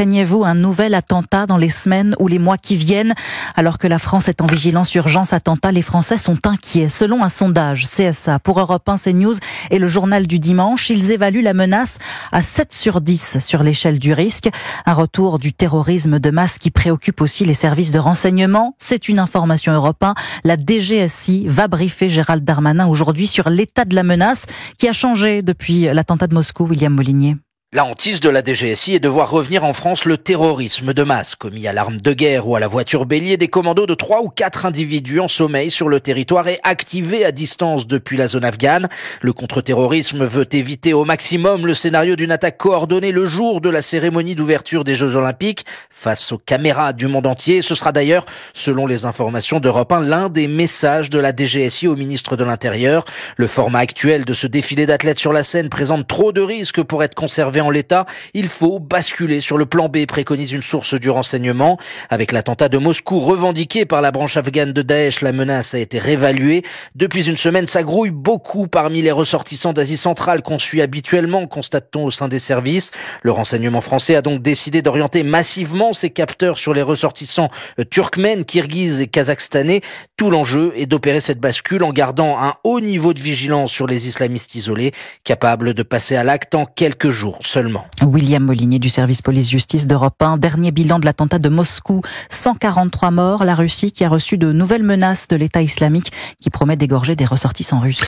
Craignez-vous un nouvel attentat dans les semaines ou les mois qui viennent Alors que la France est en vigilance urgence attentat, les Français sont inquiets. Selon un sondage CSA pour Europe 1 CNews et le journal du dimanche, ils évaluent la menace à 7 sur 10 sur l'échelle du risque. Un retour du terrorisme de masse qui préoccupe aussi les services de renseignement. C'est une information Europe 1. La DGSI va briefer Gérald Darmanin aujourd'hui sur l'état de la menace qui a changé depuis l'attentat de Moscou, William Molinier. La hantise de la DGSI est de voir revenir en France le terrorisme de masse, commis à l'arme de guerre ou à la voiture bélier des commandos de trois ou quatre individus en sommeil sur le territoire et activés à distance depuis la zone afghane. Le contre-terrorisme veut éviter au maximum le scénario d'une attaque coordonnée le jour de la cérémonie d'ouverture des Jeux Olympiques face aux caméras du monde entier. Ce sera d'ailleurs, selon les informations d'Europe 1, l'un des messages de la DGSI au ministre de l'Intérieur. Le format actuel de ce défilé d'athlètes sur la scène présente trop de risques pour être conservé en l'état, il faut basculer sur le plan B, préconise une source du renseignement. Avec l'attentat de Moscou revendiqué par la branche afghane de Daesh, la menace a été réévaluée. Depuis une semaine, ça grouille beaucoup parmi les ressortissants d'Asie centrale qu'on suit habituellement, constate-t-on au sein des services. Le renseignement français a donc décidé d'orienter massivement ses capteurs sur les ressortissants euh, turkmènes, kirghizes et kazakhstanais. Tout l'enjeu est d'opérer cette bascule en gardant un haut niveau de vigilance sur les islamistes isolés, capables de passer à l'acte en quelques jours. William Molinier du service police-justice d'Europe 1. Dernier bilan de l'attentat de Moscou. 143 morts. La Russie qui a reçu de nouvelles menaces de l'État islamique qui promet d'égorger des ressortissants russes.